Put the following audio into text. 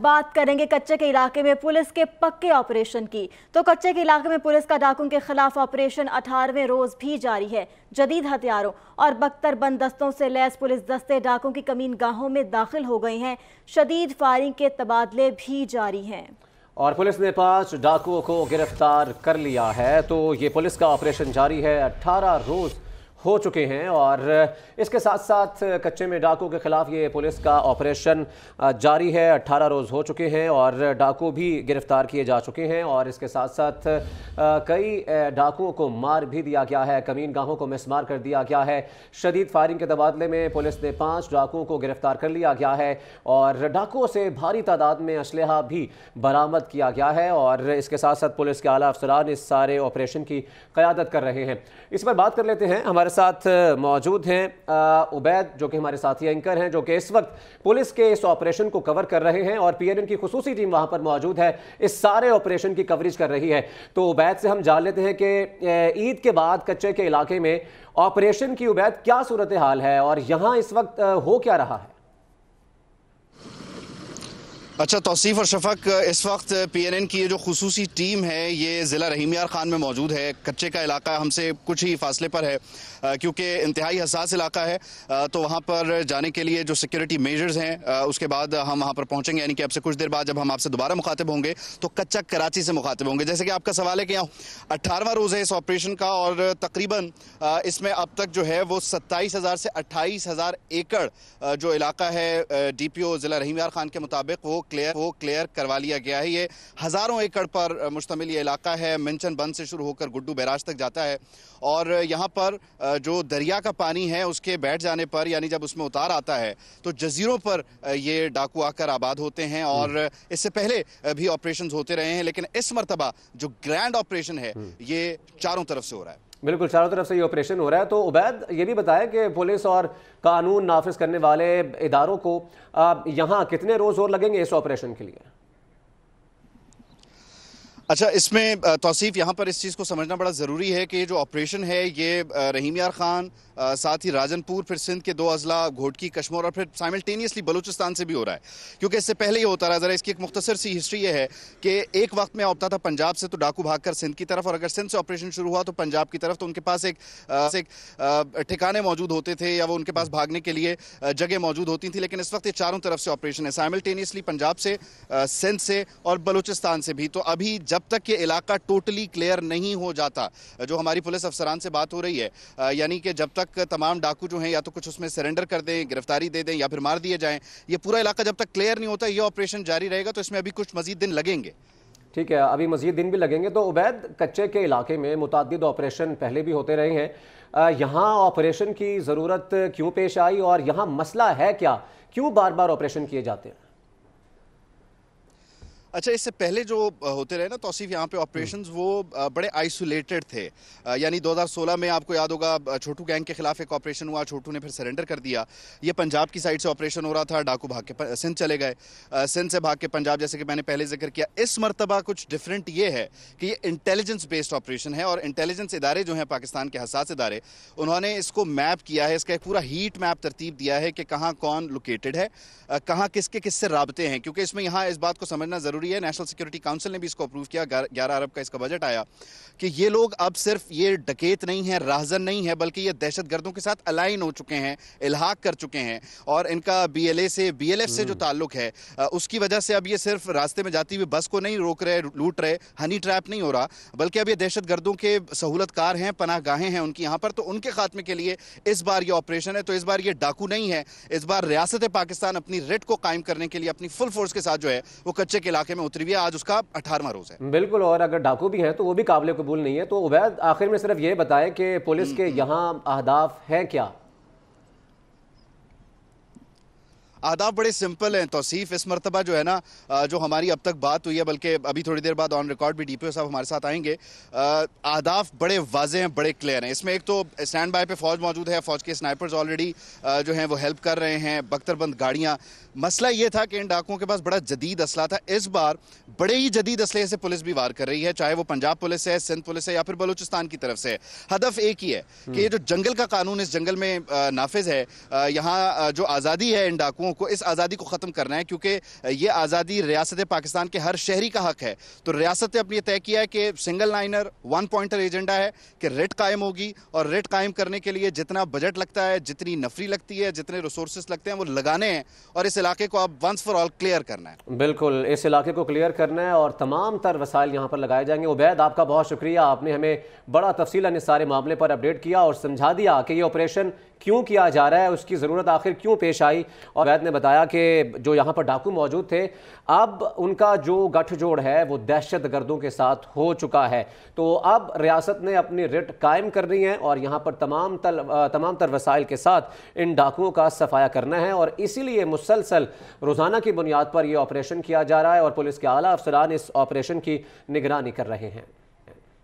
बात करेंगे कच्चे के इलाके में पुलिस के पक्के ऑपरेशन की तो कच्चे के इलाके में पुलिस का डाकुओं के खिलाफ ऑपरेशन अठारहवें रोज भी जारी है जदीद हथियारों और बख्तर बंद दस्तों से लैस पुलिस दस्ते डाकुओं की कमीन गाहों में दाखिल हो गए हैं शदीद फायरिंग के तबादले भी जारी हैं और पुलिस ने पांच डाकुओं को गिरफ्तार कर लिया है तो ये पुलिस का ऑपरेशन जारी है अठारह रोज़ हो चुके हैं और इसके साथ साथ कच्चे में डाकू के खिलाफ ये पुलिस का ऑपरेशन जारी है अट्ठारह रोज़ हो चुके हैं और डाकू भी गिरफ्तार किए जा चुके हैं और इसके साथ साथ कई डाकुओं को मार भी दिया गया है कमीन गाहों को मिसमार कर दिया गया है शदीद फायरिंग के तबादले में पुलिस ने पाँच डाकुओं को गिरफ्तार कर लिया गया है और डाकुओं से भारी तादाद में असलहा भी बरामद किया गया है और इसके साथ साथ पुलिस के आला अफसरान इस सारे ऑपरेशन की क़्यादत कर रहे हैं इस पर बात कर लेते हैं हमारे साथ मौजूद हैं उबैद जो कि हमारे साथी एंकर हैं जो कि इस वक्त पुलिस के इस ऑपरेशन को कवर कर रहे हैं और पीएनएन की खसूसी टीम वहां पर मौजूद है इस सारे ऑपरेशन की कवरेज कर रही है तो उबैद से हम जान लेते हैं कि ईद के बाद कच्चे के इलाके में ऑपरेशन की उबैद क्या सूरत हाल है और यहाँ इस वक्त हो क्या रहा है अच्छा तोसीफ़ और शफक इस वक्त पी एन एन की ये जो खसूसी टीम है ये ज़िला रहीम यार खान में मौजूद है कच्चे का इलाका हमसे कुछ ही फासले पर है क्योंकि इंतहाई हसास इलाका है तो वहाँ पर जाने के लिए जो सिक्योरिटी मेजर्स हैं उसके बाद हम वहाँ पर पहुँचेंगे यानी कि आपसे कुछ देर बाद जब हम आपसे दोबारा मुखातब होंगे तो कच्चा कराची से मुखातब होंगे जैसे कि आपका सवाल है कि यहाँ अट्ठारहवा रोज़ है इस ऑपरेशन का और तकरीबन इसमें अब तक जो है वो सत्ताईस हज़ार से अट्ठाईस हज़ार एकड़ जो इलाका है डी पी ओ ज़िला रहीम यार खान के मुताबिक वो क्लियर वो क्लियर करवा लिया गया है ये हज़ारों एकड़ पर मुश्तमिल ये इलाका है मिंचन बंद से शुरू होकर गुड्डू बैराज तक जाता है और यहाँ पर जो दरिया का पानी है उसके बैठ जाने पर यानी जब उसमें उतार आता है तो जजीरों पर ये डाकू आकर आबाद होते हैं और हम्म। इससे पहले भी ऑपरेशन होते रहे हैं लेकिन इस मरतबा जो ग्रैंड ऑपरेशन है हम्म। ये चारों तरफ से हो रहा है बिल्कुल चारों तरफ से ये ऑपरेशन हो रहा है तो उबैद ये भी बताया कि पुलिस और कानून नाफिज करने वाले इदारों को यहाँ कितने रोज़ और लगेंगे इस ऑपरेशन के लिए अच्छा इसमें तौसीफ यहाँ पर इस चीज़ को समझना बड़ा ज़रूरी है कि ये जो ऑपरेशन है ये रहीम यार खान साथ ही राजनपुर फिर सिंध के दो अजला घोटकी कश्मोर और फिर साइमल्टेनियसली बलूचिस्तान से भी हो रहा है क्योंकि इससे पहले ही होता रहा ज़रा इसकी एक मुख्तर सी हिस्ट्री ये है कि एक वक्त में होता था पंजाब से तो डाकू कर सिंध की तरफ और अगर सिंध से ऑपरेशन शुरू हुआ तो पंजाब की तरफ तो उनके पास एक एक ठिकाने मौजूद होते थे या वो उनके पास भागने के लिए जगह मौजूद होती थी लेकिन इस वक्त ये चारों तरफ से ऑपरेशन है साइमल्टेनियसली पंजाब से सिंध से और बलूचिस्तान से भी तो अभी जब जब तक ये इलाका टोटली क्लियर नहीं हो जाता जो हमारी पुलिस अफसरान से बात हो रही है यानी कि जब तक तमाम डाकू जो हैं या तो कुछ उसमें सरेंडर कर दें गिरफ्तारी दे दें या फिर मार दिए जाएं ये पूरा इलाका जब तक क्लियर नहीं होता ये ऑपरेशन जारी रहेगा तो इसमें अभी कुछ मजीद दिन लगेंगे ठीक है अभी मजीद दिन भी लगेंगे तो उबैद कच्चे के इलाके में मुतद ऑपरेशन पहले भी होते रहे हैं यहाँ ऑपरेशन की ज़रूरत क्यों पेश आई और यहाँ मसला है क्या क्यों बार बार ऑपरेशन किए जाते हैं अच्छा इससे पहले जो होते रहे ना तौसीफ यहाँ पे ऑपरेशंस वो बड़े आइसोलेटेड थे यानी 2016 में आपको याद होगा छोटू गैंग के खिलाफ एक ऑपरेशन हुआ छोटू ने फिर सरेंडर कर दिया ये पंजाब की साइड से ऑपरेशन हो रहा था डाकू भाग के सिंध चले गए सिंध से भाग के पंजाब जैसे कि मैंने पहले जिक्र किया इस मरतबा कुछ डिफरेंट ये है कि ये इंटेलिजेंस बेस्ड ऑपरेशन है और इंटेलिजेंस इदारे जो हैं पाकिस्तान के हसास इदारे उन्होंने इसको मैप किया है इसका एक पूरा हीट मैप तरतीब दिया है कि कहाँ कौन लोकेटेड है कहाँ किसके किससे रबते हैं क्योंकि इसमें यहाँ इस बात को समझना ज़रूरी ज़रूरी है नेशनल सिक्योरिटी काउंसिल ने भी इसको अप्रूव किया ग्यारह अरब का इसका बजट आया कि ये लोग अब सिर्फ ये डकेत नहीं है राहजन नहीं है बल्कि ये दहशत गर्दों के साथ अलाइन हो चुके हैं इलाहाक कर चुके हैं और इनका बी से बी से जो हम्म। ताल्लुक है उसकी वजह से अब ये सिर्फ रास्ते में जाती हुई बस को नहीं रोक रहे लूट रहे हनी ट्रैप नहीं हो रहा बल्कि अब ये दहशत गर्दों के सहूलतकार हैं पनाह हैं उनकी यहाँ पर तो उनके खात्मे के लिए इस बार ये ऑपरेशन है तो इस बार ये डाकू नहीं है इस बार रियासत पाकिस्तान अपनी रेड को कायम करने के लिए अपनी फुल फोर्स के साथ जो है वो कच्चे के इलाके इलाके में उतरी हुई है आज उसका अठारवा रोज है बिल्कुल और अगर डाकू भी हैं तो वो भी काबिल कबूल नहीं है तो उबैद आखिर में सिर्फ ये बताए कि पुलिस हम्म, के हम्म। यहाँ अहदाफ है क्या आदाब बड़े सिंपल हैं तोसीफ़ इस मरतबा जो है ना जो हमारी अब तक बात हुई है बल्कि अभी थोड़ी देर बाद ऑन रिकॉर्ड भी डी साहब हमारे साथ आएंगे आदाब बड़े वाजे हैं बड़े क्लियर हैं इसमें एक तो स्टैंड बाय पे फ़ौज मौजूद है फ़ौज के स्नाइपर्स ऑलरेडी जो हैं वो हेल्प कर रहे हैं बख्तरबंद गाड़ियाँ मसला ये था कि इन डाकुओं के पास बड़ा जदीद असला था इस बार बड़े ही जदीद असले से पुलिस भी वार कर रही है चाहे वो पंजाब पुलिस है सिंध पुलिस है या फिर बलूचिस्तान की तरफ से है हदफ एक ही है कि ये हम्म। जो जंगल का कानून इस जंगल में नाफिज है यहाँ जो आज़ादी है इन डाकुओं लोगों को इस आज़ादी को ख़त्म करना है क्योंकि ये आज़ादी रियासत पाकिस्तान के हर शहरी का हक है तो रियासत ने अपनी तय किया है कि single liner one pointer agenda है कि रेट कायम होगी और रेट कायम करने के लिए जितना बजट लगता है जितनी नफरी लगती है जितने रिसोर्स लगते हैं वो लगाने हैं और इस इलाके को आप वंस फॉर ऑल क्लियर करना है बिल्कुल इस इलाके को क्लियर करना है और तमाम तर वसाइल यहाँ पर लगाए जाएंगे उबैद आपका बहुत शुक्रिया आपने हमें बड़ा तफसीला इस सारे मामले पर अपडेट किया और समझा दिया कि ये ऑपरेशन क्यों किया जा रहा है उसकी ज़रूरत आखिर क्यों पेश आई और वैद ने बताया कि जो यहाँ पर डाकू मौजूद थे अब उनका जो गठजोड़ है वो दहशत गर्दों के साथ हो चुका है तो अब रियासत ने अपनी रिट कायम करनी है और यहाँ पर तमाम तल तमाम तर वसाइल के साथ इन डाकुओं का सफाया करना है और इसीलिए मुसलसल रोज़ाना की बुनियाद पर यह ऑपरेशन किया जा रहा है और पुलिस के आला अफसरान इस ऑपरेशन की निगरानी कर रहे हैं